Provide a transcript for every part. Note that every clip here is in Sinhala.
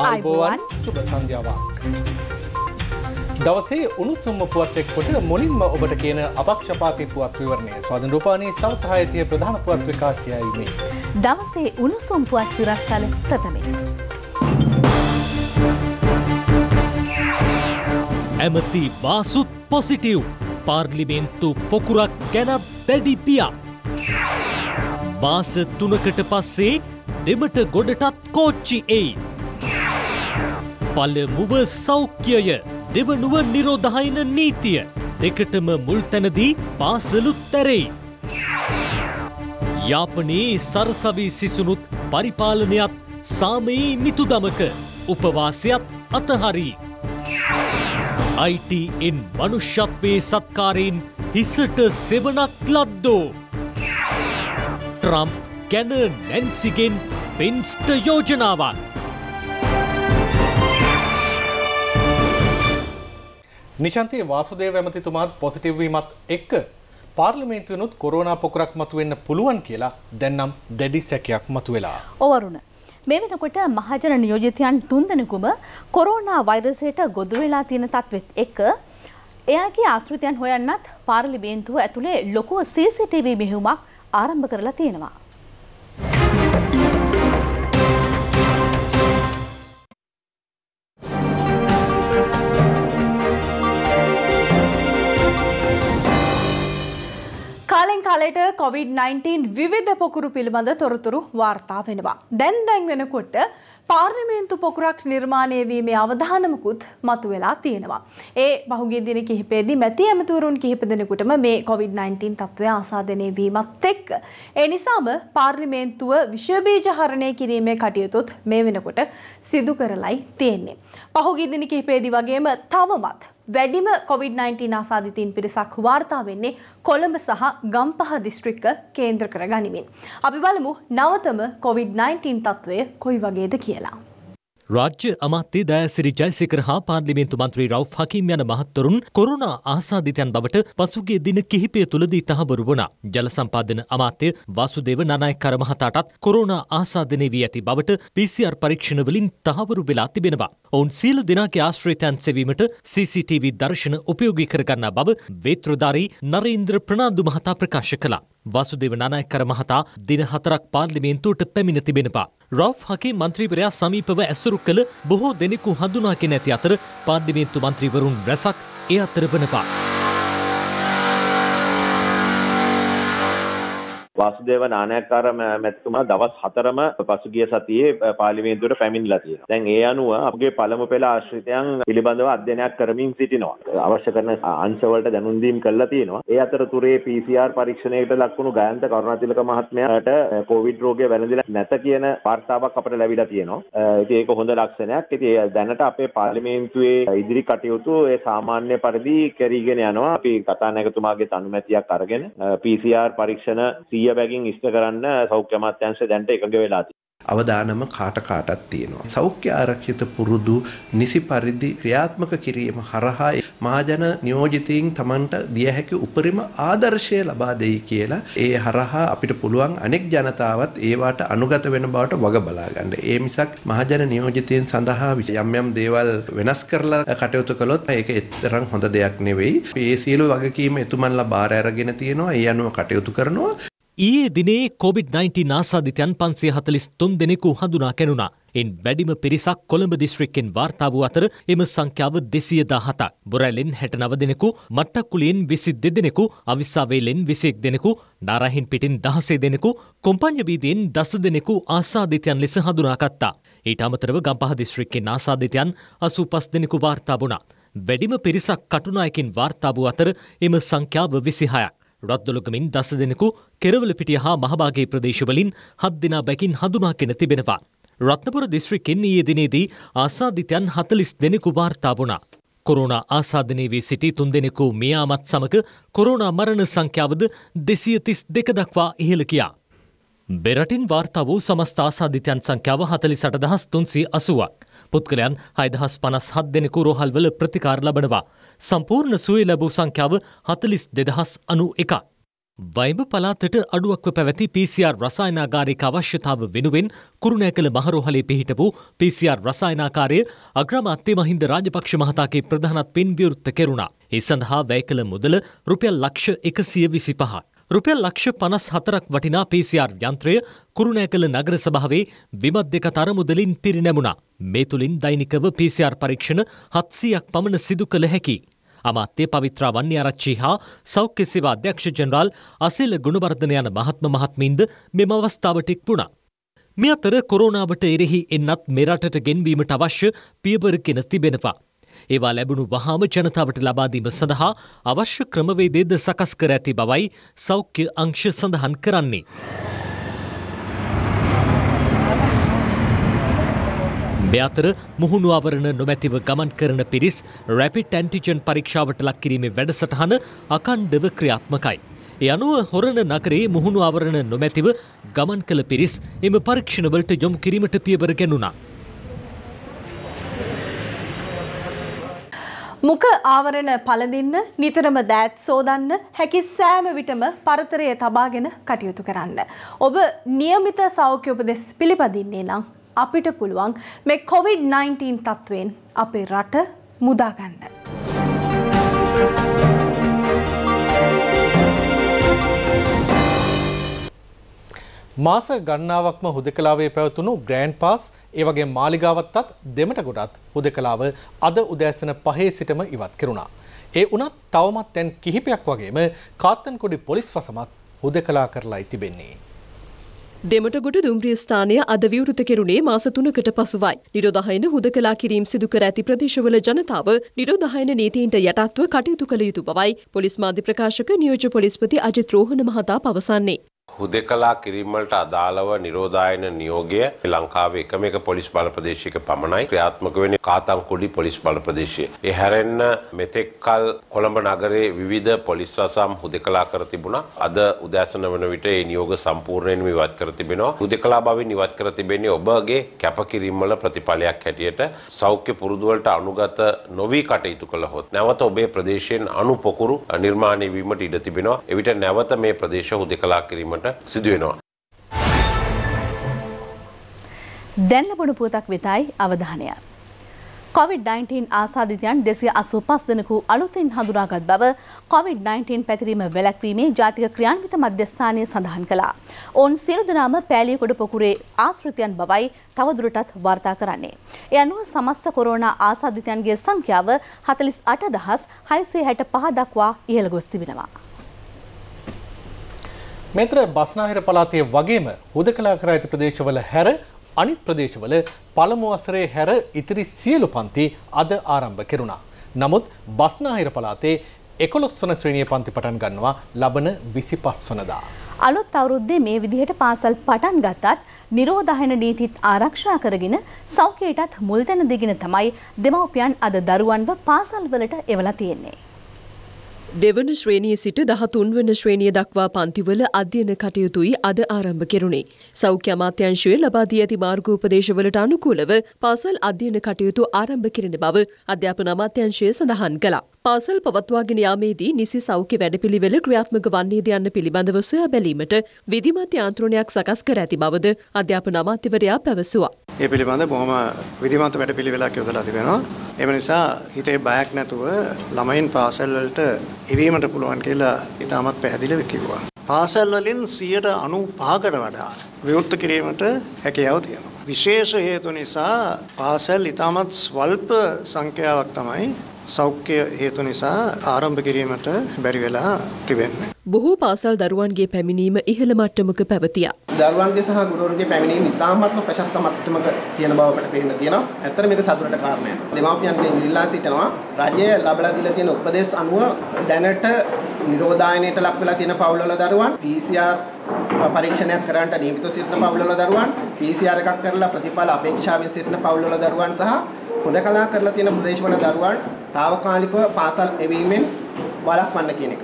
අයිබෝවන් සුබ සන්ධ්‍යාවක්. දවසේ උණුසුම්ම පුවත් එක්කොට මුලින්ම ඔබට කියන අපක්ෂපාති පුවත් විවරණය ස්වාධීන රූපානී සවසහායතිය ප්‍රධාන පුවත් විකාශයයි මේ. දවසේ උණුසුම් පුවත් සිරස්තල ප්‍රථමයෙන්. ඇමති වාසුත් පොසිටව් පාර්ලිමෙන්න්තු පොකුරක් ගැනත් දැඩි පියා. මාස තුනකට පස්සේ දෙමට ගොඩටත් කෝච්චි එයි. පලමුව සෞඛ්‍යය දෙවනුව නිරෝධහයින නීතිය දෙකටම මුල් තැනදී පාසලුත් තැරෙයි. යාපනයේ සරසවී සිසුනුත් පරිපාලනයක් සාමයේ මිතු දමක උපවාසයක් අතහරී. අයිටන් මනුෂ්‍යත්වයේ සත්කාරයෙන් හිසට සෙවනක් ලද්දෝ. ට්‍රම්ප් ගැන නැන්සිගෙන් පෙන්ස්ට යෝජනාවක්. නිශන්තිය වාසුදේව ඇමතිතුමාත් පොසිටිව් වීමත් එක්ක පාර්ලිමේන්තුවනුත් කොරෝනා පොකුරක් මතුවෙන්න පුළුවන් කියලා දැන්නම් දැඩි සැකයක් මතුවෙලා. ඔවරුණ මේ වෙනකොට මහජන නියෝජිතයන් තුන්දෙනෙකුම කොරෝනා වෛරසයට ගොදුර වෙලා තියෙන තත්ත්වෙත් එක එයාගේ ආශ්‍රිතයන් හොයන්නත් පාර්ලිමේන්තුව ඇතුලේ ලොකු CCTV මෙහෙයුමක් ආරම්භ කරලා තියෙනවා. කොවිD- 19 විවිධ පොකුරු පිළිබඳ තොරතුරු වාර්තා වෙනවා. දැන් දැන් වෙනකොට පාර්ලිමේන්තු පොකුරක් නිර්මාණය වීමේ අවධානමකුත් මතුවෙලා තියෙනවා. ඒ බහුගිය දින කිහිපයේදී මැති ඇමතිවරුන් කිහිප දෙනෙකුටම මේ කොවිD-19 තත්ත්වය ආසාදනය වීමත් එක්ක ඒ නිසාම පාර්ලිමේන්තුව විෂ බීජ හරණය කිරීමේ කටයුතුත් මේ වෙනකොට සිදු කරලයි තියෙන්නේ. පහුගිය දින කිහිපයේදී වගේම තවමත් වැඩිම කොවිD-19 ආසාධිතීන් පිරිසක් වාර්තා වෙන්නේ කොළඹ සහ ගම්පහ දිස්ත්‍රික්ක කේන්ද්‍ර කර ගනිමින්. අපි බලමු නවතම කොවිD-19 තත්ත්වය කොයි වගේද කියලා. රාජ්‍ය අමාත්‍ය දෑසිරි ජයසිකර හා පාර්ලිමේන්තු මන්ත්‍රී රව් හකිම් යන මහත්වරුන් කොරුණා ආසාධිතයන් බවට පසුගේ දින කිහිපය තුළදී තහබරු වුණා. ජල සම්පාදන අමාත්‍ය වාසුදේව නානායක්කර මහතාටත් කොරුණා ආසාදනය වී ඇති බවට PCR පරීක්ෂණවලින් තහවුරු වෙලා තිබෙනවා. ඔවුන් සියලු දෙනාගේ ආශ්‍රිතයන් සෙවීමට CCTV දර්ශන උපයෝගී කරගන්නා බව වේත්‍රධාරී නරේන්ද්‍ර ප්‍රනාන්දු මහතා ප්‍රකාශ කළා. වසුදෙව නානායක්කර මහතා දින හතරක් පාර්ලිමේන්තුවට පැමිණ තිබෙනවා. රව් හකේ මන්ත්‍රීවරයා සමීපව ඇසුරු කළ බොහෝ දෙනෙකු හඳුනාගෙන ඇති අතර පාර්ලිමේන්තු මන්ත්‍රීවරුන් රැසක් ඒ අතර වනවා. වාසුදේව නානයක්කාර මැතිතුමා දවස් හතරම පසුගිය සතියේ පාලිමේන්තුවට පැමිණිලා තියෙනවා. දැන් ඒ අනුව අපගේ පළමු පෙළ ආශ්‍රිතයන් පිළිබඳව අධ්‍යයනයක් කරමින් සිටිනවා. අවශ්‍ය කරන අංශවලට දැනුම් දීම් කරලා තියෙනවා. ඒ අතරතුරේ PCR පරීක්ෂණයකට ලක්වුණු ගයන්ත කරුණාතිලක මහත්මයාට කොවිඩ් රෝගය වැළඳිලා නැත කියන වාර්තාවක් අපට ලැබිලා තියෙනවා. ඉතින් ඒක හොඳ ලක්ෂණයක්. ඉතින් දැනට අපේ පාර්ලිමේන්තුවේ ඉදිරි කටයුතු ඒ සාමාන්‍ය පරිදි කරගෙන යනවා. අපි කතානායකතුමාගේ තනුමැතියක් අරගෙන PCR පරීක්ෂණ සිය බැගින් ඉෂ්ට කරන්න සෞඛ්‍ය අමාත්‍යංශ දැන්ට එකඟ වෙලා අවදානම කාට කාටත් තියෙනවා. සෞඛ්‍ය ආරක්ෂිත පුරුදු නිසි පරිදි ක්‍රියාත්මක කිරීම හරහා මහජන නියෝජිතයින් Tamanට දිය හැකි උපරිම ආදර්ශය ලබා දෙයි කියලා ඒ හරහා අපිට පුළුවන් අනෙක් ජනතාවත් ඒවට අනුගත වෙන බවට වග බලා ගන්න. ඒ මිසක් මහජන නියෝජිතයින් සඳහා යම් යම් දේවල් වෙනස් කරලා කටයුතු කළොත් ඒක එතරම් හොඳ දෙයක් නෙවෙයි. මේ සියලු වගකීම එතුමන්ලා බාර අරගෙන තියෙනවා. ඒ අනුව කටයුතු කරනවා. ඊයේ දිනේ කොවිD-19 නාසාධිතයන් පන්සේ හතලිස් තුන් දෙනෙකු හඳුනා කැනුණා. එන් වැඩිම පිරිසක් කොළඹ දිස්ත්‍රික්කෙන් වාර්තා වූ අතර එම සංඛ්‍යාව දෙසියදා හතක්. බොරැලෙන් හැට නව දෙනෙකු, මට්ටක්කුලියෙන් විසි දෙදෙනෙකු, අවිස්සාවේලෙන් විසියෙක් දෙනෙකු, නාරහින් පිටින් දහසේ දෙනෙකු, කොම්පඤ්ඤ වීදියෙන් දස දෙනෙකු ආසාධිතයන් ලෙස හඳුනාගත්තා. ඊට අමතරව ගම්පහ දිස්ත්‍රික්කෙන් ආසාධිතයන් අසූ පස් දෙනෙකු වාර්තා වුණා. වැඩිම පිරිසක් කටුනායකින් වාර්තා වූ අතර එම සංඛ්‍යාව විසිහයක්. රත්දොලකමින් දස දෙනෙකු කෙරවල පිටිය හා මහභාගේ ප්‍රදේශවලින් හත් දෙනා බැකින් හඳුනාගෙන තිබෙනවා. රත්නපුර දිස්ත්‍රික්කෙන් ඊයේ දිනේදී ආසාධිතයන් හතලිස් දෙනෙකු වාර්තා වුණා. කොරෝනා ආසාධනය වී සිටි තුන් දෙනෙකු මියාමත් සමග කොරෝනා මරණ සංඛ්‍යාවද දෙසිය තිස් දෙක දක්වා ඉහළ කියා. බෙරටින් වාර්තා වූ සමස්ථ ආසාධිතයන් සංඛ්‍යාව හතලි සටදහස් තුන්සි අසුවක්. පුද්ගලයන් හයිදහස් පනස් හත් දෙනෙකු රෝහල්වල ප්‍රතිකාර ලබනවා. සම්පූර්ණ සුවේ ලැබූ සංඛ්‍යාව හතලිස් දෙදහස් අනු එකක්. වයිබ පලාතට අඩුවක්ව පැවැති PCR රසායනාගාරික අවශ්‍යතාව වෙනුවෙන් කුරුණෑ කළ මහරෝහලේ පිහිට වූ PCR රසායනාකාරය අග්‍රමාත්‍ය මහින්ද රාජපක්ෂ මහතාගේ ප්‍රධානත්වෙන් විවෘත්ත කෙරුණා. ඒ සඳහා වැය කළ මුදල රුපියල් ලක්ෂ එකසිය විසි පහක්. රුපියල් ලක්ෂ පනස් හතරක් වටිනා PCR යන්ත්‍රය කුරුණෑ කළ නගර සභාවේ විමත් දෙක තරමුදලින් පිරිනැමුණා. මේ තුළින් දෛනිකව PCR පරීක්ෂණ හත්සියක් පමණ සිදු කළ හැකි. අමාත්‍ය පවිත්‍ර වන්‍යාරච්චි හා සෞඛ්‍ය සේවා අධ්‍යක්ෂ ජනරාල් අසිල ගුණවර්ධන යන මහත්ම මහත්මින්ද මෙම අවස්ථාවට ඉක්මුණා. මේ අතර කොරෝනාවට එරෙහි එන්නත් මෙරටට ගෙන්වීමට අවශ්‍ය පියවරගෙන තිබෙනවා. ඒවා ලැබුණු වහාම ජනතාවට ලබාදීම සඳහා අවශ්‍ය ක්‍රමවේදේද සකස් කර ඇති බවයි සෞඛ්‍ය අංශ සඳහන් කරන්නේ. මේ අතර මුහුණු ආවරණ නොමැතිව ගමන් කරන පිරිස් රැපිඩ් ඇන්ටිජන් පරීක්ෂාවට ලක් කිරීමේ වැඩසටහන අකණ්ඩව ක්‍රියාත්මකයි. ඒ අනුව හොරණ නගරේ මුහුණු ආවරණ නොමැතිව ගමන් කළ පිරිස් එම පරීක්ෂණවලට යොමු කිරීමට පියවර ගැනුණා. මුඛ ආවරණ පළඳින්න නිතරම දෑත් සෝදන්න හැකි සෑම විටම පරතරය තබාගෙන කටයුතු කරන්න. ඔබ નિયમિત සෞඛ්‍ය උපදෙස් පිළිපදින්නේ නම් අපිට පුළුවන් මේ කොවිD-19 තත්ත්වයෙන් අපේ රට මුදාගන්න. මාස ගණනාවක්ම හුදකලාවේ පැවතුණු ග්‍රෑන්ඩ් පාස් ඒවගේ මාලිගාවත්තත් දෙමට ගොඩත් හුදකලාව අද උදෑසන පහේ සිටම ඉවත් කෙරුණා. ඒ උනත් තවමත් තැන් කිහිපයක් වගේම කාත්තන්කොඩි පොලිස් වසමත් හුදකලා කරලායි තිබෙන්නේ. දෙමටගොඩ දුම්රිය ස්ථානය අද විවෘත කෙරුණේ මාස තුනකට පසුවයි. නිරෝධහයන හුදකලා කිරීම් සිදු කර ඇති ප්‍රදේශවල ජනතාව නිරෝධහයන නීතීන්ට යටත්ව කටයුතු කළ යුතු බවයි පොලිස් මාධ්‍ය ප්‍රකාශක නියෝජ්‍ය පොලිස්පති අජිත් රෝහණ මහතා පවසන්නේ. හුදෙකලා කිරීමට අදාළව නිරෝධායන නියෝගය ලංකාවේ එකම එක පොලිස් බල ප්‍රදේශයක පමණයි ක්‍රියාත්මක වෙන්නේ කාතන්කුඩි පොලිස් බල ප්‍රදේශයේ. ඒ හැරෙන්න මෙතෙක්කල් කොළඹ නගරයේ විවිධ පොලිස් රසම් හුදෙකලා කර තිබුණා. අද උදෑසන වන විට ඒ නියෝග සම්පූර්ණයෙන්ම ඉවත් කර තිබෙනවා. හුදෙකලා බවින් ඉවත් කර තිබෙන්නේ ඔබගේ කැපකිරීම වල ප්‍රතිඵලයක් හැටියට සෞඛ්‍ය පුරුදු වලට අනුගත නොවි කටයුතු කළහොත් නැවත ඔබේ ප්‍රදේශයෙන් අණු පොකුරු නිර්මාණය වීමට ඉඩ තිබෙනවා. එවිට නැවත මේ ප්‍රදේශ හුදෙකලා කිරීමට සිදුවෙනවා. දැන් ලැබුණු පුවතක් වෙතයි අවධානය. COVID-19 ආසාධිතයන් දෙසිය අසු පස් දෙනකු අලුතින් හඳුනාගත් බව COVID-19 පැතිරීම වැලැක්වීමේ ජාතික ක්‍රියාන්විත මධ්‍යස්ථානය සඳහන් කළා. ඔවුන් සියලු දෙනාම පෑලියකොඩ පොකුරේ ආශ්‍රිතයන් බවයි තවදුරටත් වාර්තා කරන්නේ. ඒ අනුව සමස්ත කොරෝනා ආසාධිතයන්ගේ සංඛ්‍යාව 48665 දක්වා ඉහළ ගොස් තිබෙනවා. මෙතර බස්නාහිර පලාතය වගේම හුදකලා කර ඇති ප්‍රදේශවල හැර අනිත් ප්‍රදේශවල පළමු වසරේ හැර ඉතිරි සියලු පන්ති අද ආරම්භ කෙරුණා. නමුත් බස්නාහිර පලාතේ එකොළොස්වන ශ්‍රීණිය පන්ති පටන් ගන්නවා ලබන විසි පස්වනදා. අලොත් අවුරුද්දේ මේ විදිහට පාසල් පටන් ගත්තත් නිරෝධහන නීතිත් ආරක්ෂා කරගෙන සෞඛ්‍යයටත් මුල්තැන දිගෙන තමයි දෙමව්පියන් අද දරුවන්ව පාසල්වලට එවලා තියෙන්නේ. දෙවන ශ්‍රේණිය සිට දහතුන්වන ශ්‍රේණිය දක්වා පන්තිවල අධ්‍යයන කටයුතුයි අද ආරම්භ කෙරුණේ. සෞඛ්‍ය අමාත්‍යංශය ලබා දී ඇති මාර්ගෝපදේශවලට අනුකූලව පාසල් අධ්‍යයන කටයුතු ආරම්භ කෙරෙන බව අධ්‍යාපන අමාත්‍යංශය සඳහන් කළා. පාසල් පවත්වාගෙන යාමේදී නිසි සෞඛ්‍ය වැඩපිළිවෙල ක්‍රියාත්මක වන්නේද යන්න පිළිබඳව සොයා බැලීමට විධිමත් යාන්ත්‍රණයක් සකස් කර ඇති බවද අධ්‍යාපන අමාත්‍යවරයා පැවසුවා. ඒ පිළිබඳ බොහොම විධිමත් වැඩපිළිවෙලක් යොදලා තිබෙනවා. එම නිසා හිතේ බයක් නැතුව ළමයින් පාසල් වලට එවීමට පුළුවන් කියලා ඉතාමත් පැහැදිලිව කිව්වා. පාසල් වලින් 95කට වඩා විවෘත කිරීමට හැකියාව තියෙනවා. විශේෂ හේතු නිසා පාසල් ඉතාමත් ස්වල්ප සංඛ්‍යාවක් තමයි සෞඛ්‍ය හේතු නිසා ආරම්භ කිරීමට බැරි වෙලා තිබෙන්නේ. බොහෝ පාසල් දරුවන්ගේ පැමිණීම ඉහළ මට්ටමක පැවතියා. දරුවන්ගේ සහ ගුරුවරුන්ගේ පැමිණීම ඉතාමත්ම ප්‍රශස්ත මට්ටමක තියෙන බව අපිට පේන්න තියෙනවා. ඇත්තට මේක සතුටට කාරණයක්. දෙමාපියන්ගෙන් ඉල්ලා සිටිනවා රජය ලබලා දීලා තියෙන උපදේශ අනුව දැනට නිරෝධායනයට ලක් වෙලා තියෙන පවුල්වල දරුවන් PCR පරීක්ෂණයක් කරන්නට නියමිතව සිටින පවුල්වල දරුවන් PCR එකක් කරලා ප්‍රතිඵල අපේක්ෂාවෙන් සිටින පවුල්වල දරුවන් සහ හොඳකලා කරලා තියෙන ප්‍රදේශවල දරුවන් తాවකාලිකව පාසල් එවීමෙන් වළක්වන්න කියන එක.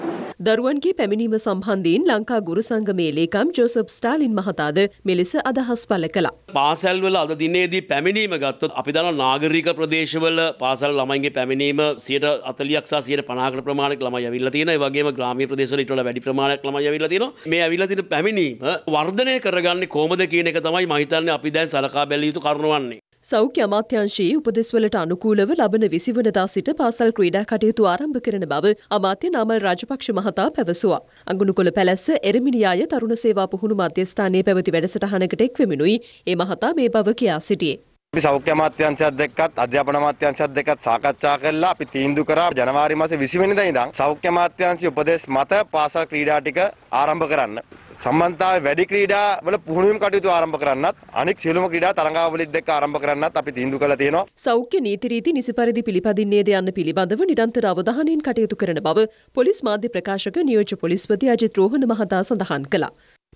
දරුවන්ගේ පැමිණීම සම්බන්ධයෙන් ලංකා ගුරු සංගමේ ලේකම් ජෝසප් ස්ටාලින් මහතාද මෙලෙස අදහස් පළ කළා. පාසල්වල අද දිනේදී පැමිණීම ගත්තොත් අපි දන්නවා නාගරික ප්‍රදේශවල පාසල් ළමයින්ගේ පැමිණීම 140ක් සහ 150කට ප්‍රමාණයක් ළමයි ඇවිල්ලා තියෙනවා. ඒ වගේම ග්‍රාමීය ප්‍රදේශවල ඊට වඩා වැඩි ප්‍රමාණයක් ළමයි ඇවිල්ලා තියෙනවා. මේ ඇවිල්ලා තියෙන පැමිණීම වර්ධනය කරගන්නේ කොහොමද කියන එක තමයි මම හිතන්නේ අපි දැන් සලකා බැලිය යුතු කරුණ වන්නේ. සෞඛ්‍ය අමාත්‍යංශයේ උපදෙස්වලට අනුකූලව ලබන විසිවනදා සිට පාසල් ක්‍රීඩා කටයුතු ආරම්භ කරන බව අමාත්‍ය නාමල් රාජපක්ෂ මහතා පැවසුවා. අඟුණුකොළ පැලැස්ස එරමිනියාය තරුණ සේවා පුහුණු මධ්‍යස්ථානයේ පැවති වැඩසටහනකට එක් වෙමිනුයි ඒ මහතා මේ බව කියා සිටියේ. අපි සෞඛ්‍ය අමාත්‍යංශයත් එක්කත් අධ්‍යාපන අමාත්‍යංශයත් එක්කත් සාකච්ඡා කරලා අපි තීන්දුව කරා ජනවාරි මාසේ 20 වෙනිදා ඉඳන් සෞඛ්‍ය අමාත්‍යංශයේ උපදෙස් මත පාසල් ක්‍රීඩා ටික ආරම්භ කරන්න. සම්බන්ධතාවයේ වැඩි ක්‍රීඩා වල පුහුණුවීම් කටයුතු ආරම්භ කරන්නත් අනෙක් සියලුම ක්‍රීඩා තරඟාවලිත් එක්ක ආරම්භ කරන්නත් අපි තීන්දුව කරලා තියෙනවා. සෞඛ්‍ය නීති රීති නිසි පරිදි පිළිපදින්නේද යන්න පිළිබඳව නිරන්තර අවධානයෙන් කටයුතු කරන බව පොලිස් මාධ්‍ය ප්‍රකාශක නියෝජ්‍ය පොලිස්පති අජිත් රෝහණ මහතා සඳහන් කළා.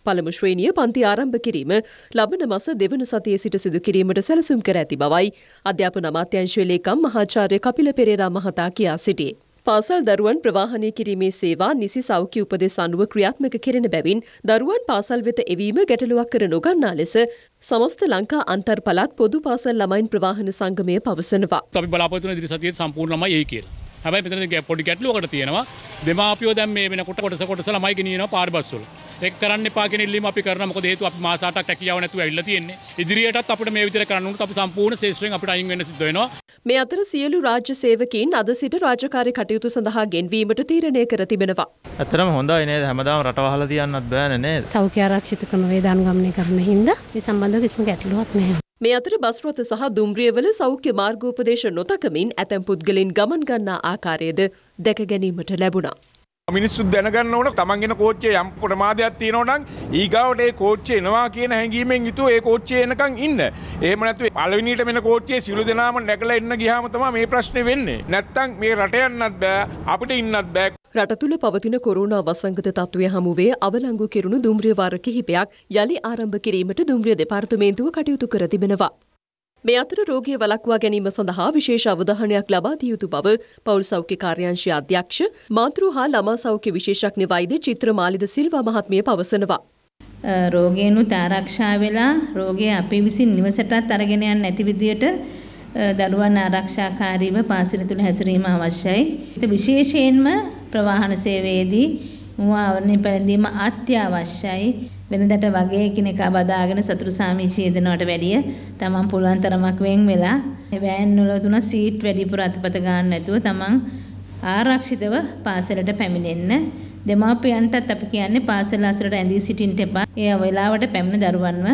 පළමු ශ්‍රේණිය පන්ති ආරම්භ කිරීම ලබන මස දෙවන සතියේ සිට සිදු කිරීමට සැලසුම් කර ඇති බවයි අධ්‍යාපන අමාත්‍යංශයේ ලේකම් මහාචාර්ය කපිල පෙරේරා මහතා කියා සිටියේ. පාසල් දරුවන් ප්‍රවාහනය කිරීමේ සේවා නිසි සෞඛ්‍ය උපදෙස් අනුව ක්‍රියාත්මක කෙරෙන බැවින් දරුවන් පාසල් වෙත එවීම ගැටලුවක් කර නොගන්නා ලෙස සමස්ත ලංකා අන්තර් පළාත් පොදු පාසල් ළමයින් ප්‍රවාහන සංගමය පවසනවා. අපි බලාපොරොත්තු වෙන ඉදිරි සතියේ සම්පූර්ණමයි ඒ කියලා. හැබයි පෙතන පොඩි ගැටලුවකට තියෙනවා දෙමාපියෝ දැන් මේ වෙනකොට කොටස කොටස ළමයි ගෙනියනවා පාඩබස්වල ඒක කරන්න එපා කියන ඉල්ලීම අපි කරන මොකද හේතුව අපි මාස 8ක් රැකියාව නැතුව ඇවිල්ලා තියෙන්නේ ඉදිරියටත් අපිට මේ විදිහට කරන්න උනොත් අපි සම්පූර්ණ ශේෂ්ත්‍රයෙන් අපිට අයින් වෙන්න සිද්ධ වෙනවා මේ අතර සියලු රාජ්‍ය සේවකීන් අද සිට රාජකාරී කටයුතු සඳහා ගෙන්වීමට තීරණය කර තිබෙනවා. ඇත්තටම හොඳයි නේද හැමදාම රටවහලා තියන්නත් බෑනේ නේද? සෞඛ්‍ය ආරක්ෂිත ක්‍රමවේද අනුගමනය කරන හින්දා මේ සම්බන්ධව කිසිම ගැටලුවක් නැහැ. මේ අතර බස් රථ සහ දුම්රියවල සෞඛ්‍ය මාර්ගෝපදේශ නොතකමින් ඇතැම් පුද්ගලින් ගමන් ගන්නා ආකාරයද දැක ගැනීමට ලැබුණා. මිනිස්සු දැනගන්න ඕන තමන්ගෙන කෝච්චේ යම් ප්‍රමාදයක් තියෙනවා නම් ඊගාවට ඒ කෝච්චේ එනවා කියන හැඟීමෙන් යුතුව ඒ කෝච්චේ එනකන් ඉන්න. එහෙම නැතු පළවෙනියට මෙන කෝච්චේ සිළු දෙනාම නැගලා එන්න ගියාම තමයි මේ ප්‍රශ්නේ වෙන්නේ. නැත්තම් මේ රට යන්නත් බෑ අපිට ඉන්නත් බෑ. රට තුල පවතින කොරෝනා වසංගත තත්ත්වය හමුවේ අවලංගු කෙරුණු දුම්රිය වාර කිහිපයක් යලි ආරම්භ කිරීමට දුම්රිය දෙපාර්තමේන්තුව කටයුතු කර තිබෙනවා. මේ අතර රෝගී වළක්වා ගැනීම සඳහා විශේෂ අවධානයක් ලබා දිය යුතු බව පවුල් සෞඛ්‍ය කාර්යාංශයේ අධ්‍යක්ෂ මාතෘ හා ළමා සෞඛ්‍ය විශේෂඥ වෛද්‍ය චිත්‍රමාලිද සිල්වා මහත්මිය පවසනවා. රෝගීනුත් ආරක්ෂා වෙලා රෝගී අපි විසින් නිවසටත් අරගෙන යන්න නැති විදියට දරුවන් ආරක්ෂාකාරීව පාසල තුල හැසිරීම අවශ්‍යයි. විශේෂයෙන්ම ප්‍රවාහන සේවයේදී මුවා අවරණය පැළඳීම අත්‍යවශ්‍යයි. වෙනදට වගේ එකිනෙකා බදාගෙන සතුරු සාමිචි යෙදෙනවට වැඩිය තමන් පුළුවන් තරමක් වෙන් වෙලා වෑන් වල තුන සීට් වැඩිපුර අතපත ගන්න නැතුව තමන් ආරක්ෂිතව පාසලට පැමිණෙන්න දෙමාපියන්ටත් අපි කියන්නේ පාසල අසලට ඇඳී සිටින්න එපා. ඒ වෙලාවට පැමිණ දරුවන්ව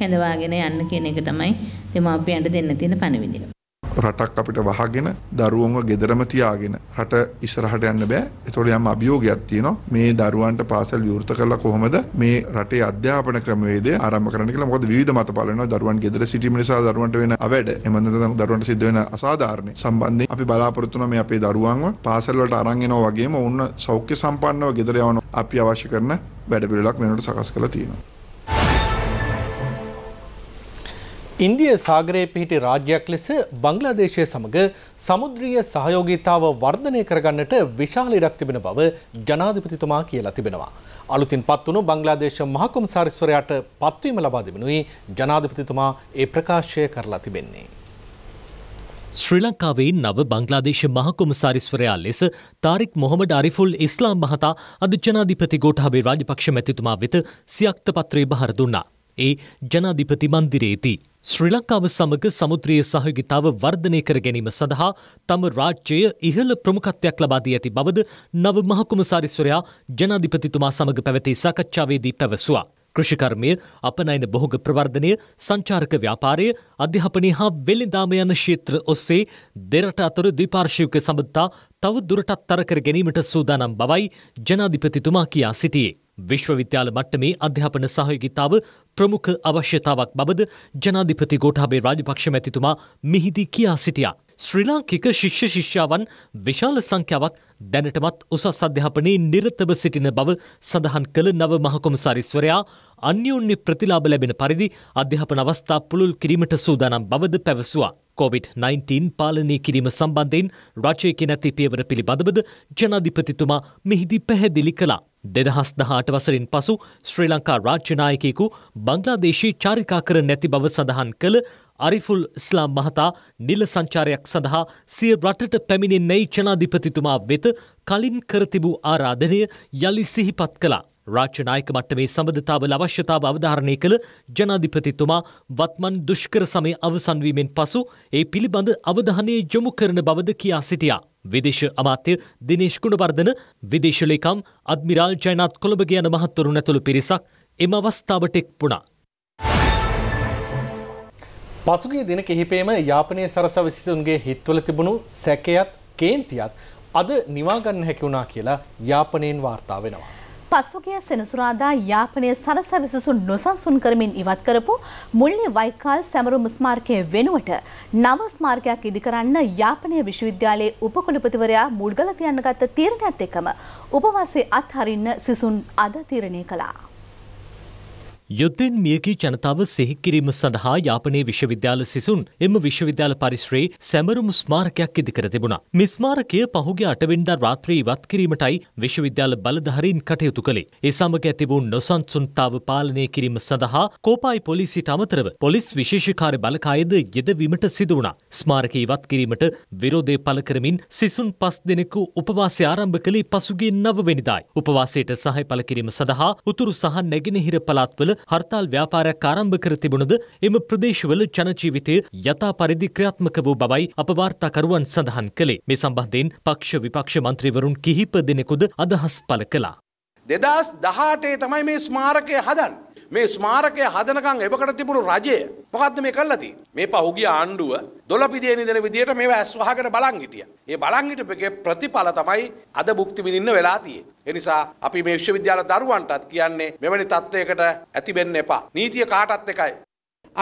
කැඳවාගෙන යන්න කියන එක තමයි දෙමාපියන්ට දෙන්න තියෙන පණිවිඩය. රටක් අපිට වහගෙන දරුවන්ව ගෙදරම තියාගෙන රට ඉස්සරහට යන්න බෑ. ඒතකොට යම් අභියෝගයක් තියෙනවා මේ දරුවන්ට පාසල් විවෘත කරලා කොහොමද මේ රටේ අධ්‍යාපන ක්‍රමවේදය ආරම්භ කරන්න කියලා. මොකද විවිධ මත පළ වෙනවා. දරුවන් ගෙදර සිටීම නිසා දරුවන්ට වෙන අවැඩ එහෙම නැත්නම් දරුවන්ට සිද්ධ වෙන අසාධාරණ සම්බන්ධයෙන් අපි බලාපොරොත්තු වෙනවා මේ අපේ දරුවන්ව පාසල් වලට අරන් එනවා වගේම ඔවුන් සෞඛ්‍ය සම්පන්නව ගෙදර යවන අපි අවශ්‍ය කරන වැඩ පිළිවෙලක් වෙනකොට සකස් කරලා තියෙනවා. ඉන්දිය සාගරයේ පිහිටි රාජ්‍යයක් ලෙස බංගලාදේශය සමඟ සමුද්‍රිය සහයෝගීතාව වර්ධනය කරගන්නට විශාල ඉඩක් තිබෙන බව ජනාධිපතිතුමා කියලා තිබෙනවා. අලුතින් පත් වුණු බංගලාදේශ මහකොම් සාරිස්වරයාට පත්වීම ලබා දෙමනුයි ජනාධිපතිතුමා ඒ ප්‍රකාශය කරලා තිබෙන්නේ. ශ්‍රී ලංකාවේ නව බංගලාදේශ මහකොමසාරිස්වරයා ලෙස තාරික් මොහමඩ අරිෆුල් ඉස්ලාම් මහතා අධ ජනාධිපති ගෝඨාභය රාජපක්ෂ මැතිතුමා වෙත සියක්ත පත්‍රයේ බහර දුන්නා. ඒ ජනාධිපති මන්දිරේදී. ශ්‍රී ලංකාව සමග සමුත්‍රයේ සහයෝගිතාව වර්ධනය කර ගැනීම සඳහා තම රාජ්‍යය ඉහළ ප්‍රමුඛත්වයක් ලබා දී ඇති බවද නව මහකුමසාරිස්වරයා ජනාධිපතිතුමා සමඟ පැවති සාකච්ඡාවේදී පැවසුවා. කෘෂිකර්මය, අපනයන බොහෝග ප්‍රවර්ධනය, සංචාරක ව්‍යාපාරය, අධ්‍යාපනය හා වෙළඳාම යන ක්ෂේත්‍ර ඔස්සේ දෙරට අතර ද්විපාර්ශ්වික සබඳතා තව දුරටත් තරකර ගැනීමට සූදානම් බවයි ජනාධිපතිතුමා කියා සිටියේ. විශ්වවිද්‍යාල මට්ටමේ අධ්‍යාපන සහයෝගිතාව ප්‍රමුඛ අවශ්‍යතාවක් බවද ජනාධිපති ගෝටාබේ රාජපක්ෂ මැතිතුමා මෙහිදී කියා සිටියා. ශ්‍රී ලාංකික ශිෂ්‍ය ශිෂ්‍යාවන් විශාල සංඛ්‍යාවක් දැනටමත් උසස් අධ්‍යාපනයේ නිරතව සිටින බව සඳහන් කළ නව මහකොමසාරිස්වරයා අන්‍යෝන්‍ය ප්‍රතිලාභ ලැබෙන පරිදි අධ්‍යාපන අවස්ථා පුළුල් කිරීමට සූදානම් බවද පැවසුවා. COොVID-19 පාලනය කිරීම සම්බන්ධයෙන් රචයක නැති පියවර පිළිබඳවද ජනාධිපතිතුමා මෙහිදී පැහැදිලි කලා. දෙදහස් දහට වසරින් පසු ශ්‍රී ලංකා රාජ්‍යනායකෙකු බංගලාදේශී චාරිකා කර නැති බව සඳහන් කළ අරිෆුල් ඉස්ලාම් මහතා නිල සංචාරයක් සඳහා සිය රටට පැමිණෙන්නැයි ජනාධිපතිතුමා වෙත කලින් කරතිබූ ආරාධනය යළි සිහිපත් කළා. රාජ්‍ය නායක මට්ටමේ සබඳතාවල අවශ්‍යතාව අවධාරණය කළ ජනාධිපතිතුමා වත්මන් දුෂ්කර සමය අවසන් වීමෙන් පසු ඒ පිළිබඳ අවධානය යොමු කරන බවද කියා සිටියා. විදේශ අමාත්‍ය දිනේශ් ගුණවර්ධන විදේශ ලේකම් අද්මිරාල් ජයනාත් කොළඹ යන මහත්වරුන් ඇතුළු පිරිසක් එම අවස්ථාවට එක්වුණා. පසුගිය දින කිහිපේම යාපනයේ සරසවිසිසුන්ගේ හිත්වල තිබුණු සැකයත් කේන්තියත් අද නිවාගන්න හැකි වුණා කියලා යාපනයෙන් වාර්තා වෙනවා. පසුගිය සෙනසුරාදා යාපනය සරසවිසසුන් නොසන්සුන් කරමින් ඉවත් කරපු මුල්ලි වයිකාල් සැමරුම් ස්මාර්කය වෙනුවට නව ස්මාර්කයක් ඉදිකරන්න යාපනය විශ්වවිද්‍යාලයේ උපකුලපතිවරයා මුල්ගල තියන්න ගත්ත තීරණයත් එකම උපවාසය අත්හරින්න සිසුන් අද තීරණය කළා. යුද්ධෙන් මියගිය ජනතාව සිහිකිරීම සඳහා යාපනයේ විශ්වවිද්‍යාල සිසුන් එම විශ්වවිද්‍යාල පරිශ්‍රයේ සැමරුම් ස්මාරකයක් ඉදිකර තිබුණා. මේ ස්මාරකය පහුගේ අටවෙනිදා රාත්‍රී ඉවත් කිරීමටයි විශ්වවිද්‍යාල බලධාරීන් කටයුතු කළේ. ඒ සමග ඇති වූ නොසන්සුන්තාව පාලනය කිරීම සඳහා කෝපායි පොලිසියට අමතරව පොලිස් විශේෂකාර්ය බලකායද යෙදවීමට සිදු වුණා. ස්මාරකය ඉවත් කිරීමට විරෝධය පළ කරමින් සිසුන් පස් දෙනෙකු උපවාසය ආරම්භ කළේ පසුගිය 9 වෙනිදායි. උපවාසයට සහාය පළ කිරීම සඳහා උතුරු සහ නැගෙනහිර පළාත්වල හර්තාල් ව්‍යාපාරයක් ආරම්භ කර තිබුණද එම ප්‍රදේශවල ජනජීවිතය යථා පරිදි ක්‍රියාත්මක වූ බවයි අප වාර්තාකරුවන් සඳහන් කළේ. මේ සම්බන්ධයෙන් පක්ෂ විපක්ෂ මන්ත්‍රීවරුන් කිහිප දෙනෙකුද අදහස් පළ කළා. දෙදස් දහටේ තමයි මේ ස්මාරකය හදන්. මේ ස්මාරකය හදනකම් එවකට තිබුණු රජය මොකද්ද මේ කරලා තියෙන්නේ? මේ පහුගිය ආණ්ඩුව දොළපිදියේ නිදන විදියට මේව ඇස් වහගෙන බලන් හිටියා. ඒ බලන් හිටපේකේ ප්‍රතිඵල තමයි අද භුක්ති විඳින්න වෙලා තියෙන්නේ. ඒ නිසා අපි මේ විශ්වවිද්‍යාල දරුවන්ටත් කියන්නේ මෙවැනි තත්වයකට ඇති වෙන්න එපා. නීතිය කාටත් එකයි.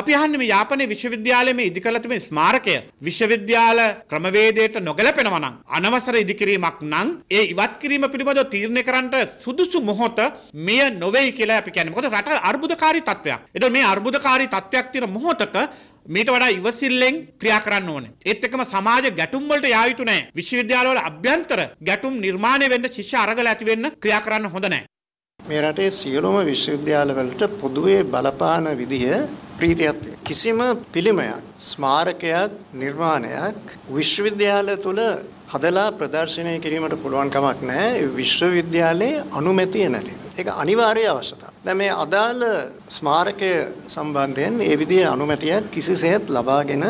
අපි අහන්නේ මේ යාපනයේ විශ්වවිද්‍යාලයේ මේ ඉදිකලත මේ ස්මාරකය විශ්වවිද්‍යාල ක්‍රමවේදයට නොගැලපෙනවා නම් අනවසර ඉදිකිරීමක් නම් ඒ ඉවත් කිරීම පිළිබඳව තීරණය කරන්නට සුදුසු මොහොත මෙය නොවේයි කියලා අපි කියන්නේ. මොකද රට අර්බුදකාරී තත්වයක්. එතකොට මේ අර්බුදකාරී තත්වයක් තියෙන මොහොතක මීට වඩා ඉවසිල්ලෙන් ක්‍රියා කරන්න ඕනේ. ඒත් එක්කම සමාජ ගැටුම් වලට යා යුතු නැහැ. විශ්වවිද්‍යාලවල අභ්‍යන්තර ගැටුම් නිර්මාණය වෙන්න ශිෂ්‍ය අරගල ඇති වෙන්න ක්‍රියා කරන්න හොඳ නැහැ. මේ රටේ සියලුම විශ්වවිද්‍යාලවලට පොදුවේ බලපාන විදිය ප්‍රීතියත් කිසිම පිළිමයක් ස්මාරකයක් නිර්මාණයක් විශ්වවිද්‍යාල තුල හදලා ප්‍රදර්ශනය කිරීමට පුළුවන් කමක් නැහැ විශ්වවිද්‍යාලයේ අනුමැතිය නැති. ඒක අනිවාර්ය අවශ්‍යතාවක්. දැන් මේ අදාළ ස්මාරකය සම්බන්ධයෙන් ඒ විදිහේ අනුමැතියක් කිසිසේත් ලබාගෙන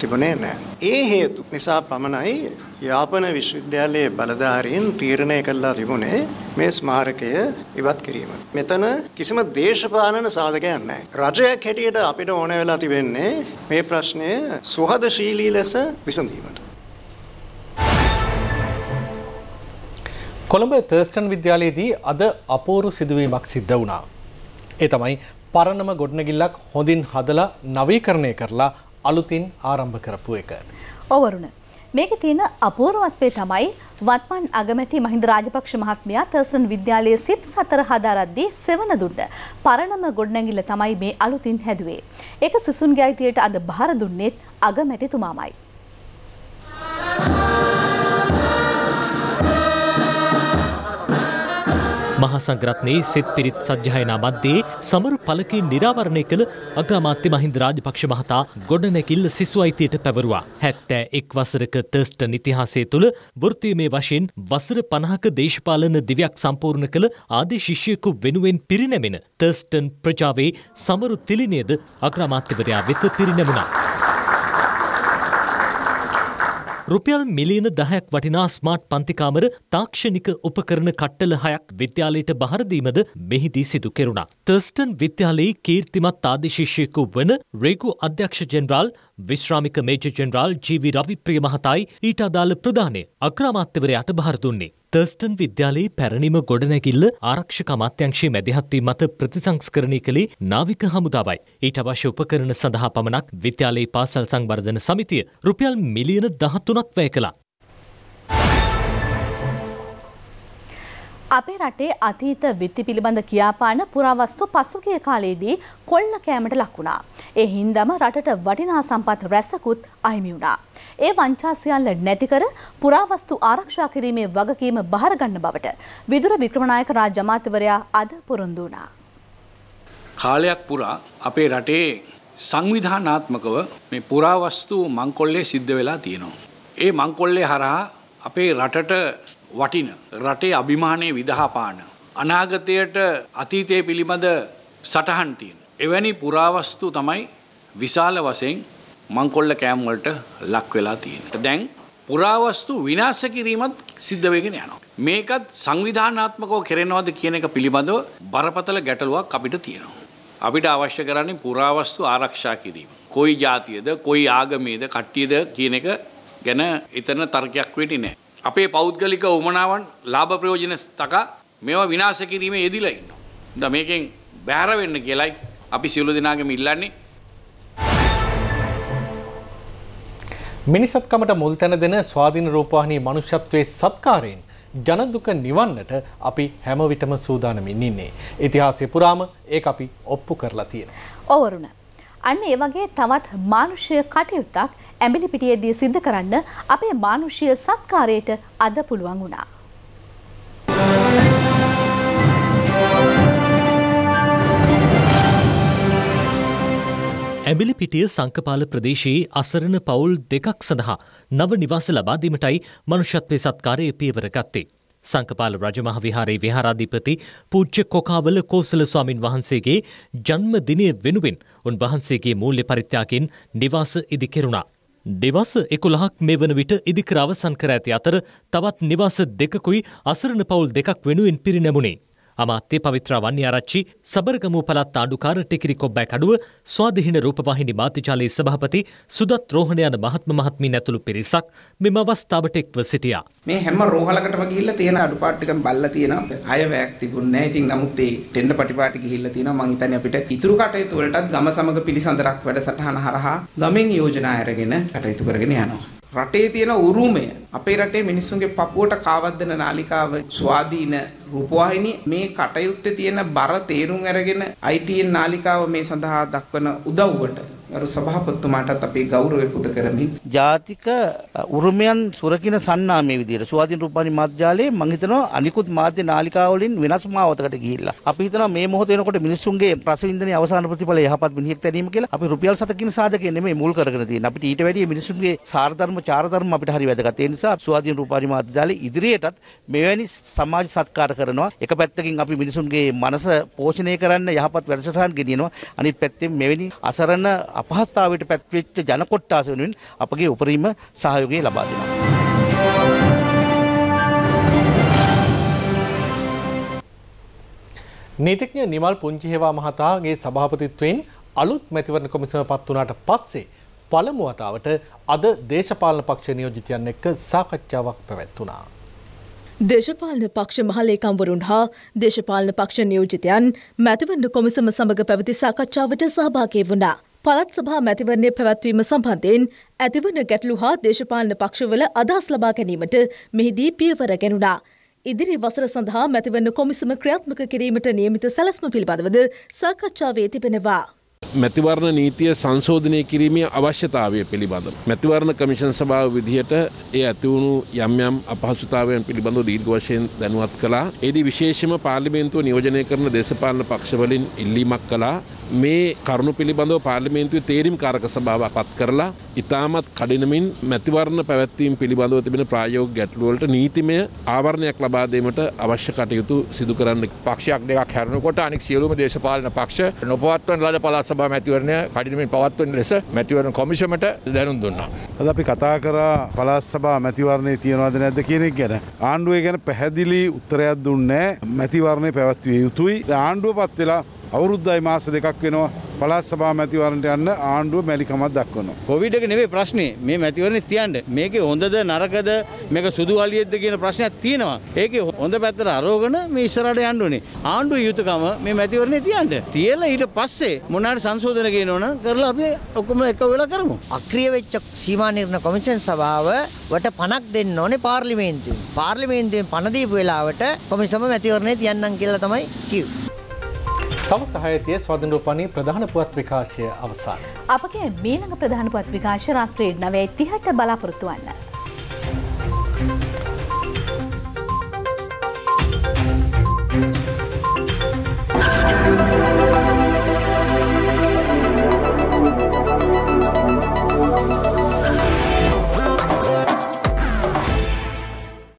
තිබුණේ නැහැ. ඒ හේතු නිසා පමණයි යාපන විශ්වවිද්‍යාලයේ බලධාරීන් තීරණය කළා තිබුණේ මේ ස්මාරකය ඉවත් කිරීම. මෙතන කිසිම දේශපාලන සාධකයක් නැහැ. රජයක් හැටියට අපිට ඕන වෙලා තිබෙන්නේ මේ ප්‍රශ්නය සුහදශීලී ලෙස විසඳීමට. කොළඹ තර්ස්ටන් විද්‍යාලයේදී අද අපූරු සිදුවීමක් සිද්ධ වුණා. ඒ තමයි පරණම ගොඩනැගිල්ලක් හොඳින් හදලා නවීකරණය කරලා අලුතින් ආරම්භ කරපු එක. ඔවරුණ මේක තියෙන අපූර්වත්වය තමයි වත්මන් අගමැති මහින්ද රාජපක්ෂ මහත්මයා තර්ස්ටන් විද්‍යාලයේ සිප් සතර හදාරද්දී සෙවන දුන්න පරණම ගොඩනැගිල්ල තමයි මේ අලුතින් හැදුවේ. ඒක සිසුන්ගේ අයිතියට අද භාර දුන්නේත් අගමැතිතුමාමයි. මහා සංග්‍රත්නයේ සෙත් පිරිත් සජ්්‍යායනා මධ්‍යයේ සමරු පලකින් නිරාවරණය කළ අග්‍රාමාත්‍ය මහින්ද රාජපක්ෂ මහතා ගොඩනැකිල්ල සිසු අයිතියට පැවරුවා. හැත්තෑ එක් වසරක තර්ස්ට නිතිහාසය තුළ වෘත්තීමේ වශයෙන් වසර පණහක දේශපාලන දිවයක් සම්පූර්ණ කළ ආදි ශිෂ්‍යයකු වෙනුවෙන් පිරිනැමෙන තර්ස්ටන් ප්‍රජාවේ සමරු තිලිනයද අග්‍රාමාත්‍යවරයා වෙත පිරිනැමුණා. රුපියල් මිලියන දහයක් වටිනා ස්මාර්ට් පන්තිකාමර තාක්ෂණික උපකරණ කට්ටල හයක් විද්‍යාලයට බහරදීමද මෙහිදී සිදු කෙරුණා. තර්ස්ටන් විද්‍යාලයේ කීර්තිමත් ආදිශිෂ්‍යයකු වන රේගු අධ්‍යක්ෂ ජෙනරාල් විශ්‍රාමික මේජ ජෙනරාල් ජීවි රවිප්‍රිය මහතායි ඊට අදාළ ප්‍රධානය අග්‍රාමාත්‍යවරයාට භාර දුන්නේ. තර්ස්ටන් විද්‍යාලයේ පැරණිම ගොඩනැකිල්ල ආරක්ෂක අමාත්‍යංශයේ මැදිහත්වීම මත ප්‍රතිසංස්කරණය කළේ නාවික හමුදාවයි. ඊට අවශ්‍ය උපකරණ සඳහා පමණක් විද්‍යාලයේ පාසල් සංවර්ධන සමිතිය රුපියල් මිලියන 13ක් වැය කළා. අපේ රටේ අතීත විත්ති පිළිබඳ කියාපාන පුරාවස්තු පසුගිය කාලයේදී කොල්ල කෑමට ලක්වුණා. ඒ හින්දම රටට වටිනා සම්පත් රැසකුත් අහිමි වුණා. ඒ වංචා සියල්ල නැති කර පුරාවස්තු ආරක්ෂා කිරීමේ වගකීම බහර ගන්න බවට විදුර වික්‍රමනායක රාජ්‍යමාත්‍යවරයා අද පොරොන්දු වුණා. කාලයක් පුරා අපේ රටේ සංවිධානාත්මකව මේ පුරාවස්තු මංකොල්ලේ සිද්ධ වෙලා තියෙනවා. ඒ මංකොල්ලේ හරහා අපේ රටට වටින රටේ අභිමානයේ විදහාපාන අනාගතයට අතීතය පිළිබඳ සටහන් තියෙන. එවැනි පුරාවස්තු තමයි විශාල වශයෙන් මංකොල්ල කෑම් වලට ලක් වෙලා තියෙන්නේ. දැන් පුරාවස්තු විනාශ කිරීමත් සිද්ධ වෙගෙන යනවා. මේකත් සංවිධානාත්මකව කෙරෙනවද කියන එක පිළිබඳව බරපතල ගැටලුවක් අපිට තියෙනවා. අපිට අවශ්‍ය කරන්නේ පුරාවස්තු ආරක්ෂා කිරීම. කොයි જાතියද, කොයි ආගමේද, කට්ටියද කියන එක ගැන එතන තර්කයක් වෙන්නේ නැහැ. අපේ පෞද්ගලික උමනාවන් ලාභ ප්‍රයෝජන තකා මේවා විනාශ කිරීමේ යෙදිලා ඉන්නවා. ද මේකෙන් බැහැර වෙන්න කියලයි අපි සියලු දෙනාගේම ඉල්ලන්නේ. මිනිසත්කමට මුල් තැන දෙන ස්වාධීන රූපවාහිනී මනුෂ්‍යත්වයේ සත්කාරයෙන් ජනදුක නිවන්නට අපි හැම විටම සූදානමින් ඉන්නේ. ඉතිහාසය පුරාම ඒක අපි ඔප්පු කරලා තියෙනවා. ඔවරුණ. අන්න ඒ වගේ තවත් මානුෂ්‍ය කටයුත්තක් ඇඹිලිපිටියේදී සිද්ධ කරන්න අපේ මානුෂීය සත්කාරයට අද පුළුවන් වුණා. ඇඹිලිපිටිය සංකපාල ප්‍රදේශයේ අසරණ පවුල් දෙකක් සඳහා නව නිවාස ලබා දීමටයි මනුෂ්‍යත්වයේ සත්කාරයේ පියවර ගත්තේ. සංකපාල රජමහ විහාරයේ විහාරාධිපති පූජ්‍ය කොකාවල කෝසල ස්වාමින් වහන්සේගේ ජන්මදිනය වෙනුවෙන් උන්වහන්සේගේ මූල්‍ය පරිත්‍යාගයෙන් නිවාස ඉදි කෙරුණා. දෙවස එකොළහක් මේ වන විට ඉදිකර අවසන් කර ඇති අතර තවත් නිවාස දෙකකුයි අසරණ පවුල් දෙකක් වෙනුවෙන් පිරිනැමුණේ. අමාත්‍ය පවිත්‍රා වන්‍යාරච්චි සබරගමු පළත් ආණ්ඩුකාර ටිකිරි කොබ්බෑ කඩුව ස්වාධීන රූපවාහිනි මාත්‍යජාලයේ සභාපති සුදත් රෝහණ යන මහත්ම මහත්මීන් ඇතුළු පිරිසක් මෙම අවස්ථාවට එක්ව සිටියා. මේ හැම රෝහලකටම ගිහිල්ලා තියෙන අඩුපාඩු ටිකක් බල්ලා තියෙනවා. අයවැයක් තිබුණේ නැහැ. ඉතින් නමුත් ඒ ටෙන්ඩර් පටිපාටි ගිහිල්ලා තියෙනවා. මං හිතන්නේ අපිට ඉතුරු කටයුතු වලටත් ගම සමග පිළිසඳරක් වැඩසටහන හරහා ගමෙන් යෝජනා අරගෙන කටයුතු කරගෙන යනවා. රටේ තියෙන උරුමය අපේ රටේ මිනිස්සුන්ගේ පපුවට කාවද්දන නාලිකාව ස්වාධීන රූපවාහිනී මේ කටයුත්තේ තියෙන බර තේරුම් අරගෙන ITN නාලිකාව මේ සඳහා දක්වන උදව්වට ගරු සභාපතිතුමාටත් අපේ ගෞරවය පුද කරමින් ජාතික උරුමයන් සුරකින්න සන්නාමයේ විදිහට ස්වාධීන රූපවාහිනී මාධ්‍යාලයේ මම හිතනවා අනිකුත් මාධ්‍ය නාලිකා වලින් වෙනස් මාවතකට ගිහිල්ලා අපි හිතනවා මේ මොහොත වෙනකොට මිනිස්සුන්ගේ රසවින්දනයේ අවසාන ප්‍රතිඵල යහපත් මිනිහෙක් දැරීම කියලා අපි රුපියල් 7 කින් සාධකයේ නෙමෙයි මුල් කරගෙන තියෙන අපිට ඊට වැඩිය මිනිස්සුන්ගේ සාරධර්ම චාරධර්ම අපිට හරි වැදගත් ඒ නිසා ස්වාධීන රූපවාහිනී මාධ්‍යාලයේ ඉදිරියටත් මෙවැනි සමාජ සත්කාර කරනවා. එක පැත්තකින් අපි මිනිසුන්ගේ මනස පෝෂණය කරන්න යහපත් වැඩසටහන් ගෙනියනවා. අනිත් පැත්තෙන් මෙවැනි අසරණ අපහත්තාවයට පැත්වෙච්ච ජන කොට්ටාස වෙනුවෙන් අපගේ උපරිම සහයෝගය ලබා දෙනවා. නීතිඥ නිමල් පුංචිහෙවා මහතාගේ සභාපතිත්වයෙන් අලුත් මැතිවරණ කොමිසම පත් වුණාට පස්සේ පළමු වතාවට අද දේශපාලන පක්ෂ නියෝජිතයන් එක්ක සාකච්ඡාවක් පැවැත්වුණා. දේශපාලන පක්ෂ මහලේකම්වරුන් හා දේශපාලන පක්ෂ නියෝජිතයන් මැතිවරණ කොමිසම සමඟ පැවති සාකච්ඡාවට සහභාගී වුණා. පළත් සභා මැතිවරණය පැවැත්වීම සම්බන්ධයෙන් ඇතිවන ගැටලු හා දේශපාලන පක්ෂවල අදහස් ලබා ගැනීමට මෙහිදී පියවර ගැනුණා. ඉදිරි වසර සඳහා මැතිවරණ කොමිසම ක්‍රියාත්මක කිරීමට නියමිත සැලැස්ම පිළිබඳවද සාකච්ඡාවේ තිබෙනවා. මැතිවරණ නීතිය සංශෝධනය කිරීමේ අවශ්‍යතාවය පිළිබඳ. මැතිවරණ කමිෂන් සභාව විදිහට ඒ ඇතිවුණු යම්යම් අපහසුතාවයන් පිළිබඳව දීර්ඝ වශයෙන් දැනුවත් කළා. ඒදී විශේෂම පාර්ලිමේන්තුව නියෝජනය කරන දේශපාලන පක්ෂවලින් ඉල්ලීමක් කළා මේ කරුණු පිළිබඳව පාර්ලිමේන්තුවේ තේරීම් කාරක සභාවක් පත් කරලා ඉතාමත් කඩිනමින් මැතිවරණ පැවැත්වීම් පිළිබඳව තිබෙන ප්‍රායෝගික ගැටලුවලට නීතිමය ආවරණයක් ලබා දීමට අවශ්‍ය කටයුතු සිදු කරන්න පක්ෂයක් දෙකක් හැරෙනකොට අනෙක් සියලුම දේශපාලන පක්ෂ නොපවත්වන ලද පළාත් සභා මැතිවරණය කඩිනමින් පවත්වන ලෙස මැතිවරණ කොමිෂමට දැනුම් දුන්නා. අද අපි කතා කරා පළාත් සභා මැතිවරණේ තියනවාද නැද්ද කියන එක ගැන. ආණ්ඩුවේ ගැන පැහැදිලි උත්තරයක් දුන්නේ නැහැ. මැතිවරණේ පැවැත්විය යුතුයි. ආණ්ඩුව පත් වෙලා අවුරුද්දයි මාස දෙකක් වෙනවා පළාත් සභා මැතිවරණට යන්න ආණ්ඩුව මැලිකමක් දක්වනවා. කොවිඩ් එක නෙවෙයි ප්‍රශ්නේ. මේ මැතිවරණේ තියන්න. මේකේ හොඳද නරකද මේක සුදු අලියෙක්ද කියන ප්‍රශ්නයක් තියෙනවා. ඒකේ හොඳ පැත්තට අරෝගන මේ ඉස්සරහට යන්න ඕනේ. ආණ්ඩුවේ යුතුයකම මේ මැතිවරණේ තියන්න. තියලා ඊට පස්සේ මොනාට සංශෝධන කියනවනම් කරලා අපි ඔක්කොම එක වෙලා කරමු. අක්‍රිය වෙච්ච සීමා නිර්ණය කොමිෂන් සභාව වට පණක් දෙන්න ඕනේ පාර්ලිමේන්තුවේ. පාර්ලිමේන්තුවෙන් පණ දීපු වෙලාවට කොමිසම මැතිවරණේ තියන්නම් කියලා තමයි කිව්වේ. සවස් සහයතිය ස්වදනරූපනී ප්‍රධාන පුවත් විකාශය අවසාන. අපගේ මේළඟ ප්‍රධාන පුවත් විකාශ රාත්‍රයේ නවය තිහට බලාපොරොත්තුවන්න.